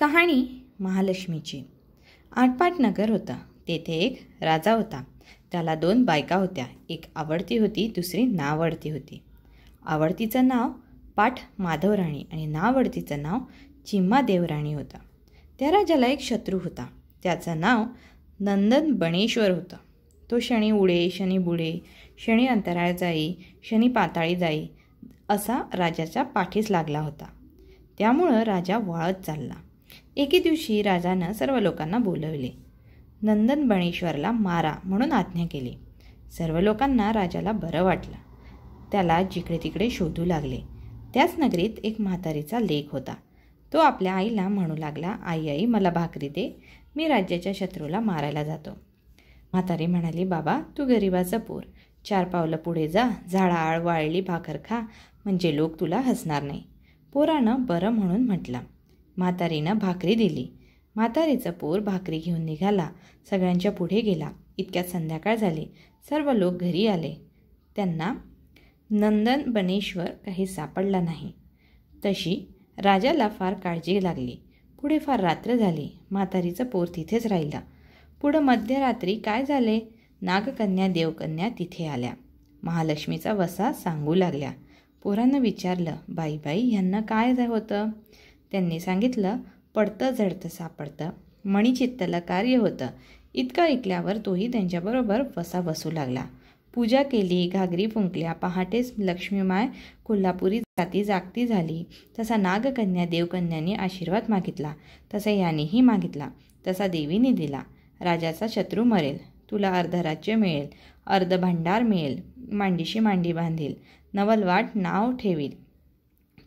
कहाणी महालक्ष्मीची नगर होता तेथे एक राजा होता त्याला दोन बायका होत्या एक आवडती होती दुसरी नावडती होती आवडतीचं नाव पाठ माधवराणी आणि नावडतीचं नाव चिम्मा देवराणी होता त्या राजाला एक शत्रू होता त्याचं नाव नंदन बणेश्वर होतं तो शनी उडे शनी बुडे शनी अंतराळ जाई शनी पाताळी जाई असा राजाच्या पाठीस लागला होता त्यामुळं राजा वाळत चालला एके दिवशी राजानं सर्व लोकांना बोलवले नंदन बणेश्वरला मारा म्हणून आज्ञा केली सर्व लोकांना राजाला बरं वाटलं त्याला जिकडे तिकडे शोधू लागले त्याच नगरीत एक म्हातारीचा लेख होता तो आपल्या आईला म्हणू लागला आई आई मला भाकरी दे मी राज्याच्या शत्रूला मारायला जातो म्हातारी म्हणाली बाबा तू गरिबाचा पोर चार पावलं पुढे जा आळ वाळली भाकर खा म्हणजे लोक तुला हसणार नाही पोरानं बरं म्हणून म्हटलं म्हातारीनं भाकरी दिली म्हातारीचं पोर भाकरी घेऊन निघाला सगळ्यांच्या पुढे गेला इतक्यात संध्याकाळ झाली सर्व लोक घरी आले त्यांना नंदन बनेश्वर काही सापडला नाही तशी राजाला फार काळजी लागली पुढे फार रात्र झाली म्हातारीचं पोर तिथेच राहिलं पुढं मध्यरात्री काय झाले नागकन्या देवकन्या तिथे आल्या महालक्ष्मीचा वसा सांगू लागल्या पोरांना विचारलं बाई बाई ह्यांना काय होतं त्यांनी सांगितलं पडतं झडतं सापडतं मणिचित्तला कार्य होतं इतकं ऐकल्यावर तोही त्यांच्याबरोबर वसा बसू लागला पूजा केली घागरी फुंकल्या पहाटेच लक्ष्मीमाय कोल्हापुरी जाती जागती झाली तसा नागकन्या देवकन्यांनी आशीर्वाद मागितला तसा यानेही मागितला तसा देवीने दिला राजाचा शत्रू मरेल तुला अर्धराज्य मिळेल अर्ध मिळेल मांडीशी मांडी बांधील नवलवाट नाव ठेवील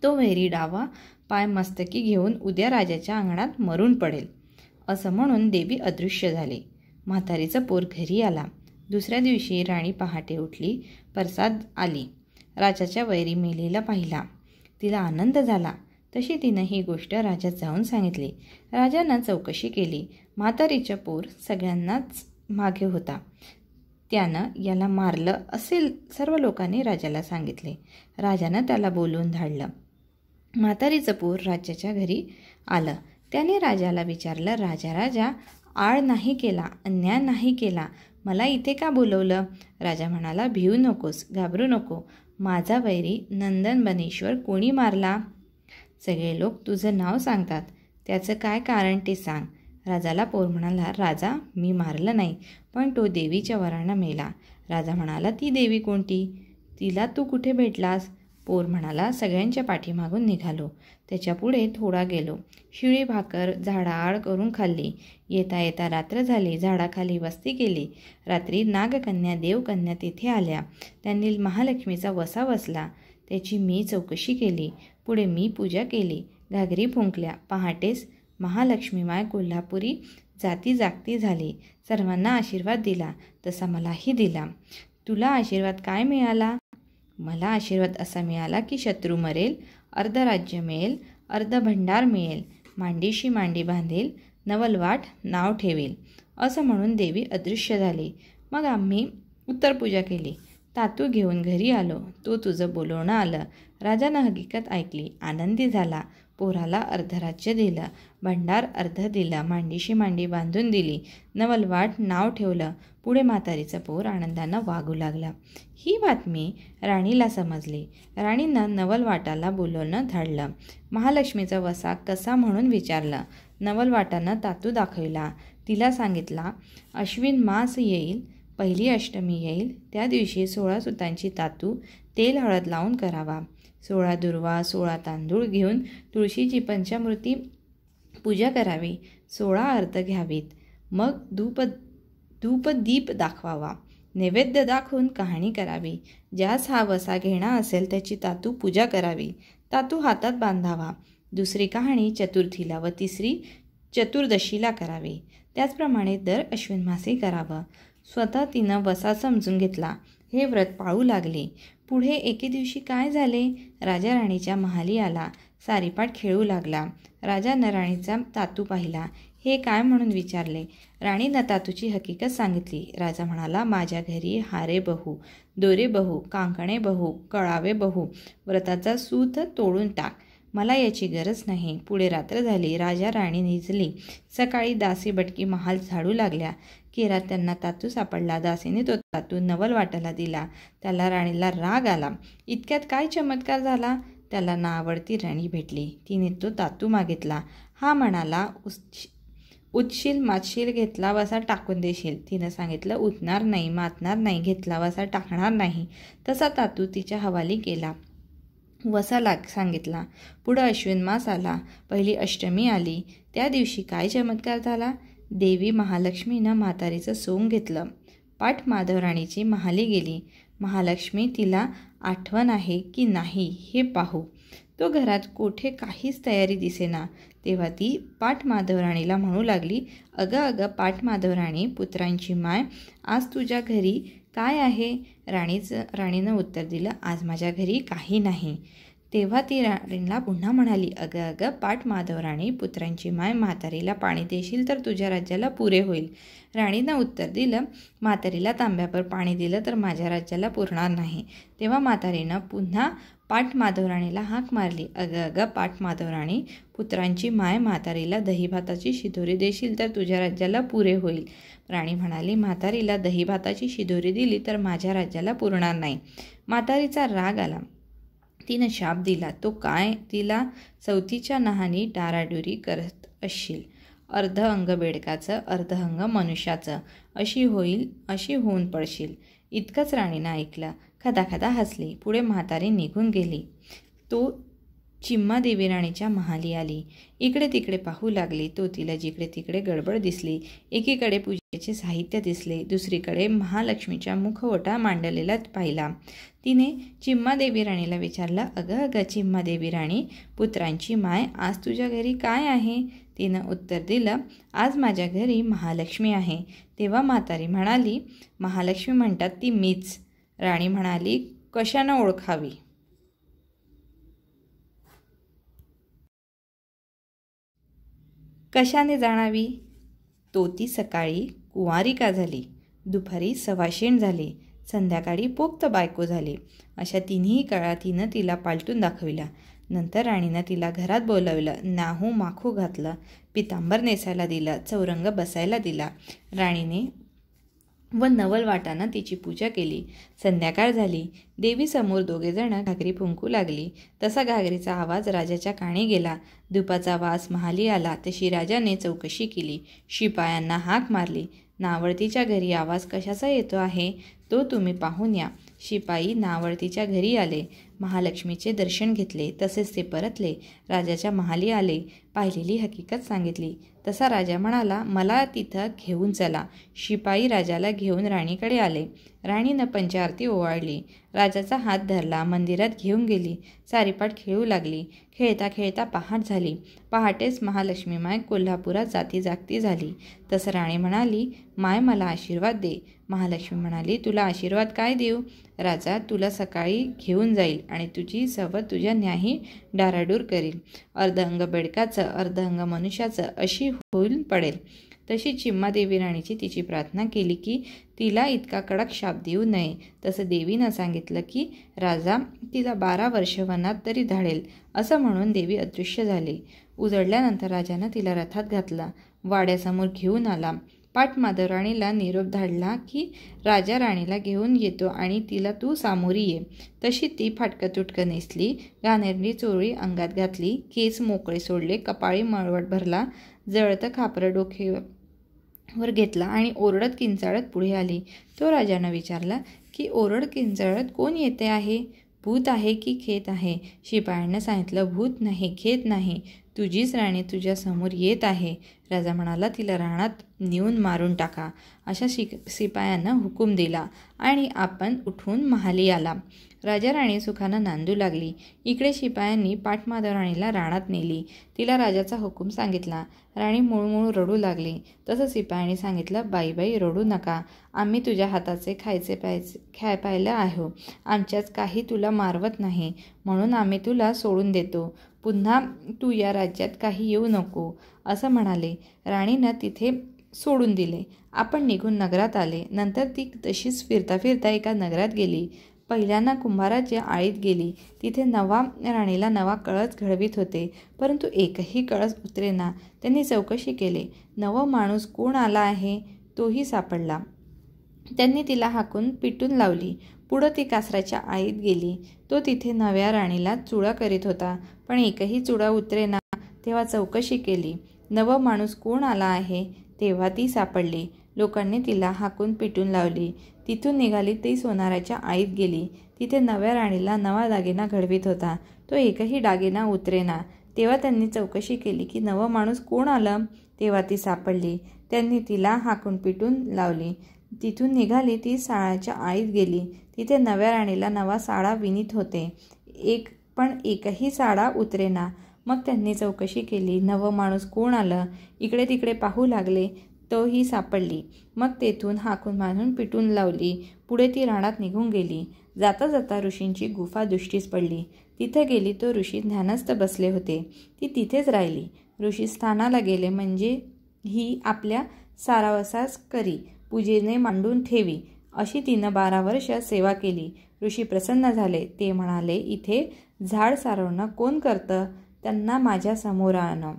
तो वेरी डावा पाय मस्तकी घेऊन उद्या राजाच्या अंगणात मरून पडेल असं म्हणून देवी अदृश्य झाली म्हातारीचं पोर घरी आला दुसऱ्या दिवशी राणी पहाटे उठली परसाद आली राजाच्या वैरी मेलेला पाहिला तिला आनंद झाला तशी तिनं ही गोष्ट राजात जाऊन सांगितली राजानं चौकशी केली म्हातारीचा पोर सगळ्यांनाच मागे होता त्यानं याला मारलं असेल सर्व लोकांनी राजाला सांगितले राजानं त्याला बोलून धाडलं म्हातारीचं पोर राज्याच्या घरी आलं त्याने राजाला विचारलं राजा राजा आळ नाही केला अन्याय नाही केला मला इथे का बोलवलं राजा म्हणाला भिऊ नकोस घाबरू नको माझा वैरी नंदन बनेश्वर कोणी मारला सगळे लोक तुझं नाव सांगतात त्याचं काय कारण ते सांग राजाला पोर म्हणाला राजा मी मारलं नाही पण तो देवीच्या वरांना मेला राजा म्हणाला ती देवी कोणती तिला तू कुठे भेटलास पोर म्हणाला सगळ्यांच्या पाठीमागून निघालो त्याच्या पुढे थोडा गेलो शिळी भाकर झाडाआड करून खाल्ली येता येता रात्र झाली झाडाखाली वस्ती केली रात्री नागकन्या देवकन्या तिथे आल्या त्यांनी महालक्ष्मीचा वसा बसला त्याची मी चौकशी केली पुढे मी पूजा केली घागरी फुंकल्या पहाटेस महालक्ष्मी माय कोल्हापुरी जाती जागती झाली सर्वांना आशीर्वाद दिला तसा मलाही दिला तुला आशीर्वाद काय मिळाला मला आशीर्वाद असा मिळाला की शत्रू मरेल अर्ध राज्य मिळेल अर्ध भंडार मिळेल मांडीशी मांडी बांधेल नवलवाट नाव ठेवेल असं म्हणून देवी अदृश्य झाली मग आम्ही उत्तर पूजा केली तातू घेऊन घरी आलो तो तुझं बोलवणं आलं राजानं हकीकत ऐकली आनंदी झाला पोराला अर्धराज्य दिलं भंडार अर्ध दिला मांडीशी मांडी बांधून दिली नवलवाट नाव ठेवलं पुढे म्हातारीचा पोर आनंदानं वागू लागला ही बातमी राणीला समजली राणीनं नवलवाटाला बोलवणं धाडलं महालक्ष्मीचा वसा कसा म्हणून विचारलं नवलवाटानं तातू दाखविला तिला सांगितला अश्विन मास येईल पहिली अष्टमी येईल त्या दिवशी सोळा सुतांची तातू तेल हळद लावून करावा सोळा दुर्वा सोळा तांदूळ घेऊन तुळशीची पंचामृती पूजा करावी सोळा अर्थ घ्यावीत मग धूप धूपदीप दाखवावा नैवेद्य दाखवून कहाणी करावी ज्यास हा वसा घेणा असेल त्याची तातू पूजा करावी तातू हातात बांधावा दुसरी कहाणी चतुर्थीला व तिसरी चतुर्दशीला करावी त्याचप्रमाणे दर अश्विन मासे करावं स्वतः तिनं वसा समजून घेतला हे व्रत पाळू लागले पुढे एके दिवशी काय झाले राजा राणीच्या महाली आला सारीपाट खेळू लागला न राणीचा तातू पाहिला हे काय म्हणून विचारले राणीनं तातूची हकीकत सांगितली राजा म्हणाला माझ्या घरी हारे बहू दोरे बहू कांकणे बहू कळावे बहू व्रताचा सूत तोडून टाक मला याची गरज नाही पुढे रात्र झाली राजा राणी निजली सकाळी दासी बटकी महाल झाडू लागल्या किरात त्यांना तातू सापडला दासीने तो तातू नवल वाटायला दिला त्याला राणीला राग आला इतक्यात काय चमत्कार झाला त्याला नावडती राणी भेटली तिने तो तातू मागितला हा म्हणाला उत्शील माशील मातशील घेतला वसा टाकून देशील तिनं सांगितलं उतणार नाही मातणार नाही घेतला वसा टाकणार नाही तसा तातू तिच्या हवाली केला वसा लाग सांगितला पुढं अश्विन मास आला पहिली अष्टमी आली त्या दिवशी काय चमत्कार झाला देवी महालक्ष्मीनं म्हातारीचं सोंग घेतलं पाठ माधवराणीची महाली गेली महालक्ष्मी तिला आठवण आहे की नाही हे पाहू तो घरात कोठे काहीच तयारी दिसेना तेव्हा ती पाठ माधवराणीला म्हणू लागली अगं अगं पाठ माधवराणी पुत्रांची माय आज तुझ्या घरी काय आहे राणीचं राणीनं उत्तर दिलं आज माझ्या घरी काही नाही तेव्हा ती राणींना पुन्हा म्हणाली अगं अगं पाठ माधव राणी पुत्रांची माय म्हातारीला पाणी देशील तर तुझ्या राज्याला पुरे होईल राणीनं उत्तर दिलं म्हातारीला तांब्यावर पाणी दिलं तर माझ्या राज्याला पुरणार नाही तेव्हा म्हातारीनं पुन्हा पाठ माधवराणीला हाक मारली अग अग पाठ माधवराणी पुत्रांची माय म्हातारीला दहीभाताची शिदोरी देशील तर तुझ्या राज्याला पुरे होईल राणी म्हणाली म्हातारीला भाताची शिदोरी दिली तर माझ्या राज्याला पुरणार नाही म्हातारीचा राग आला तिनं शाप दिला तो काय तिला चौथीच्या नहानी डाराडुरी करत असशील अर्ध अंग बेडकाचं अर्ध अंग मनुष्याचं अशी होईल अशी होऊन पडशील इतकंच राणीनं ऐकलं खदाखदा हसली पुढे म्हातारी निघून गेली तो चिम्मा देवीराणीच्या महाली आली इकडे तिकडे पाहू लागली तो तिला जिकडे तिकडे गडबड दिसली एकीकडे पूजेचे साहित्य दिसले दुसरीकडे महालक्ष्मीच्या मुखवटा मांडलेला पाहिला तिने चिम्मा देवीराणीला विचारलं अगं अगं चिम्मा देवीराणी पुत्रांची माय आज तुझ्या घरी काय आहे तिनं उत्तर दिलं आज माझ्या घरी महालक्ष्मी आहे तेव्हा म्हातारी म्हणाली महालक्ष्मी म्हणतात ती मीच राणी म्हणाली कशानं ओळखावी कशाने जाणावी तो ती सकाळी कुवारिका झाली दुपारी सवाशीण झाली संध्याकाळी पोक्त बायको झाली अशा तिन्ही काळात तिनं तिला पालटून दाखविला नंतर राणीनं तिला घरात बोलावलं नाहू माखू घातलं पितांबर नेसायला दिलं चौरंग बसायला दिला राणीने व नवल वाटानं तिची पूजा केली संध्याकाळ झाली देवीसमोर जण घागरी फुंकू लागली तसा घागरीचा आवाज राजाच्या काणी गेला दुपाचा वास महाली आला तशी राजाने चौकशी केली शिपायांना हाक मारली नावडतीच्या घरी आवाज कशाचा येतो आहे तो तुम्ही पाहून या शिपाई नावडतीच्या घरी आले महालक्ष्मीचे दर्शन घेतले तसेच ते परतले राजाच्या महाली आले पाहिलेली हकीकत सांगितली तसा राजा म्हणाला मला तिथं घेऊन चला शिपाई राजाला घेऊन राणीकडे आले राणीनं पंचारती ओवाळली राजाचा हात धरला मंदिरात घेऊन गेली सारीपाट खेळू लागली खेळता खेळता पहाट झाली पहाटेच महालक्ष्मीमाय कोल्हापुरात जाती जागती झाली तसं राणी म्हणाली माय मला आशीर्वाद दे महालक्ष्मी म्हणाली तुला आशीर्वाद काय देऊ राजा तुला सकाळी घेऊन जाईल आणि तुझी सवत तुझ्या न्याही डाराडूर करील अर्ध अंग बेडकाचं अर्ध अंग मनुष्याचं अशी होईल पडेल तशी चिम्मा देवी राणीची तिची प्रार्थना केली की तिला इतका कडक शाप देऊ नये तसं देवीनं सांगितलं की राजा तिला बारा वर्ष वनात तरी धाडेल असं म्हणून देवी अदृश्य झाली उजळल्यानंतर राजानं तिला रथात घातला वाड्यासमोर घेऊन आला माधव राणीला निरोप धाडला की राजा राणीला घेऊन येतो आणि तिला तू सामोरी ये तशी ती फाटकं तुटकं नेसली घाणेरडी चोळी अंगात घातली केस मोकळे सोडले कपाळी मळवट भरला जळतं खापरं डोके वर घेतला आणि ओरडत किंचाळत पुढे आली तो राजानं विचारला की ओरड किंचाळत कोण येते आहे भूत आहे की खेत आहे शिपायांना सांगितलं भूत नाही खेत नाही तुझीच राणी तुझ्यासमोर येत आहे राजा म्हणाला तिला राणात नेऊन मारून टाका अशा शिक शिपायांना हुकूम दिला आणि आपण उठून महाली आला राजा राणी सुखानं नांदू लागली इकडे शिपायांनी पाठमाधव राणीला राणात नेली तिला राजाचा हुकूम सांगितला राणी मुळमुळ रडू लागली तसं शिपायांनी सांगितलं बाईबाई रडू नका आम्ही तुझ्या हाताचे खायचे प्यायचे खाय पाहिलं आहो आमच्याच काही तुला मारवत नाही म्हणून आम्ही तुला सोडून देतो पुन्हा तू या राज्यात काही येऊ नको असं म्हणाले राणीनं तिथे सोडून दिले आपण निघून नगरात आले नंतर ती तशीच फिरता फिरता एका नगरात गेली पहिल्यांदा कुंभाराच्या आळीत गेली तिथे नवा राणीला नवा कळस घडवीत होते परंतु एकही कळस उतरेना त्यांनी चौकशी केली नवं माणूस कोण आला आहे तोही सापडला त्यांनी तिला हाकून पिटून लावली पुढं ती कासराच्या आईत गेली तो तिथे नव्या राणीला चुडा करीत होता पण एकही चुडा उतरेना तेव्हा चौकशी केली नव माणूस कोण आला आहे तेव्हा ती सापडली लोकांनी तिला हाकून पिटून लावली तिथून निघाली ती सोनाराच्या आईत गेली तिथे नव्या राणीला नवा दागिना घडवीत होता तो एकही दागिना उतरेना तेव्हा त्यांनी चौकशी केली की नवं माणूस कोण आलं तेव्हा ती सापडली त्यांनी तिला हाकून पिटून लावली तिथून निघाली ती साळाच्या आईत गेली तिथे नव्या राणीला नवा साडा विनीत होते एक पण एकही साडा उतरेना मग त्यांनी चौकशी केली नवं माणूस कोण आलं इकडे तिकडे पाहू लागले तोही सापडली मग तेथून हाकून मानून पिटून लावली पुढे ती राणात निघून गेली जाता जाता ऋषींची गुफा दृष्टीस पडली तिथे गेली तो ऋषी ध्यानस्थ बसले होते ती तिथेच राहिली ऋषी स्थानाला गेले म्हणजे ही आपल्या सारावसास करी पूजेने मांडून ठेवी अशी तिनं बारा वर्ष सेवा केली ऋषी प्रसन्न झाले ते म्हणाले इथे झाड सारवणं कोण करतं त्यांना माझ्या समोर आणं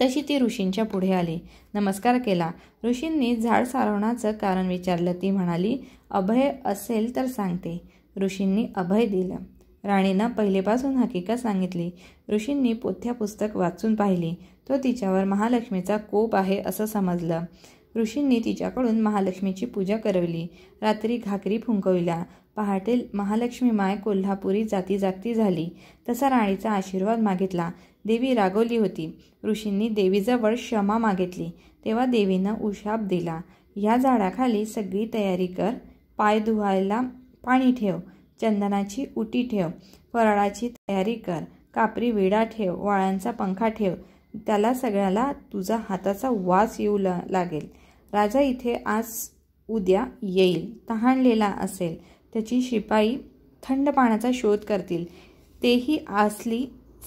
तशी ती ऋषींच्या पुढे आली नमस्कार केला ऋषींनी झाड सारवण्याचं कारण विचारलं ती म्हणाली अभय असेल तर सांगते ऋषींनी अभय दिलं राणीनं पहिलेपासून हकीकत सांगितली ऋषींनी पोथ्या पुस्तक वाचून पाहिली तो तिच्यावर महालक्ष्मीचा कोप आहे असं समजलं ऋषींनी तिच्याकडून महालक्ष्मीची पूजा करवली रात्री घाकरी फुंकविला पहाटे महालक्ष्मी माय कोल्हापुरी जाती जागती झाली तसा राणीचा आशीर्वाद मागितला देवी रागवली होती ऋषींनी देवीजवळ क्षमा मागितली तेव्हा देवीनं उशाप दिला ह्या झाडाखाली सगळी तयारी कर पाय धुवायला पाणी ठेव चंदनाची उटी ठेव फराळाची तयारी कर कापरी विडा ठेव वाळ्यांचा पंखा ठेव त्याला सगळ्याला तुझा हाताचा वास येऊ लागेल राजा इथे आज उद्या येईल तहानलेला असेल त्याची शिपाई थंड पाण्याचा शोध करतील तेही असली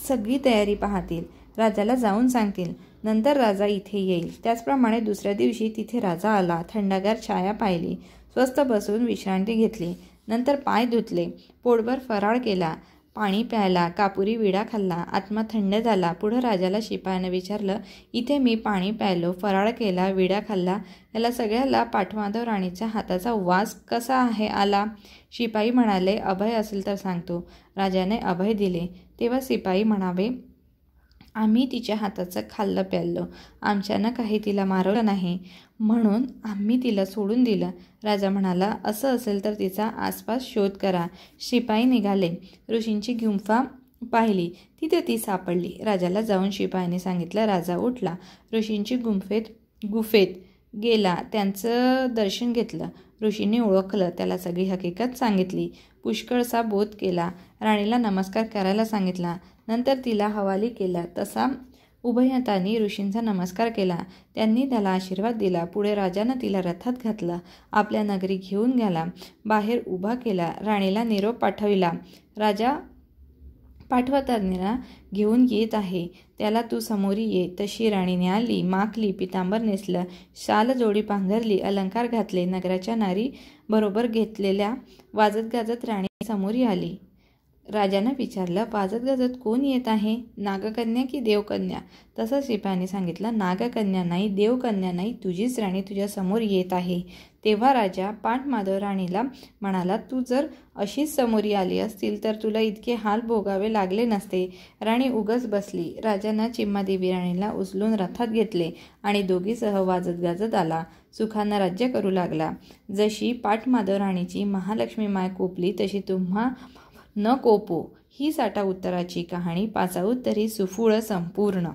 सगळी तयारी पाहतील राजाला जाऊन सांगतील नंतर राजा इथे येईल त्याचप्रमाणे दुसऱ्या दिवशी तिथे राजा आला थंडागार छाया पाहिली स्वस्त बसून विश्रांती घेतली नंतर पाय धुतले पोटभर फराळ केला पाणी प्यायला कापुरी विडा खाल्ला आत्मा थंड झाला पुढं राजाला शिपायानं विचारलं इथे मी पाणी प्यायलो फराळ केला विडा खाल्ला याला सगळ्याला पाठमाधव राणीच्या हाताचा वास कसा आहे आला शिपाई म्हणाले अभय असेल तर सांगतो राजाने अभय दिले तेव्हा शिपाई म्हणावे आम्ही तिच्या हाताचं खाल्लं प्याल्लं आमच्यानं काही तिला मारवलं नाही म्हणून आम्ही तिला सोडून दिलं राजा म्हणाला असं असेल तर तिचा आसपास शोध करा शिपाई निघाले ऋषींची गुंफा पाहिली तिथे ती सापडली राजाला जाऊन शिपायाने सांगितलं राजा उठला ऋषींची गुंफेत गुफेत गेला त्यांचं दर्शन घेतलं ऋषींनी ओळखलं त्याला सगळी हकीकत सांगितली पुष्कळसा बोध केला राणीला नमस्कार करायला सांगितला नंतर तिला हवाली केला तसा उभयतानी ऋषींचा नमस्कार केला त्यांनी त्याला आशीर्वाद दिला पुढे राजानं तिला रथात घातला आपल्या नगरी घेऊन गेला बाहेर उभा केला राणीला निरोप पाठविला राजा पाठवताना घेऊन येत आहे त्याला तू समोरी ये तशी राणीने आली माखली पितांबर नेसलं शाल जोडी पांघरली अलंकार घातले नगराच्या नारी बरोबर घेतलेल्या वाजत गाजत राणी समोरी आली राजानं विचारलं वाजत गजत कोण येत आहे नागकन्या की देवकन्या तसं शिपाने सांगितलं नागकन्या नाही देवकन्या नाही तुझीच राणी तुझ्यासमोर येत आहे तेव्हा राजा पाठमाधव राणीला म्हणाला तू जर अशीच समोरी आली असतील तर तुला इतके हाल भोगावे लागले नसते राणी उगस बसली राजानं चिम्मादेवी राणीला उचलून रथात घेतले आणि दोघीसह वाजत गाजत आला सुखांना राज्य करू लागला जशी पाठमाधव राणीची महालक्ष्मी माय कोपली तशी तुम्हा न कोपो ही साठा उत्तराची कहाणी उत्तरी सुफुळ संपूर्ण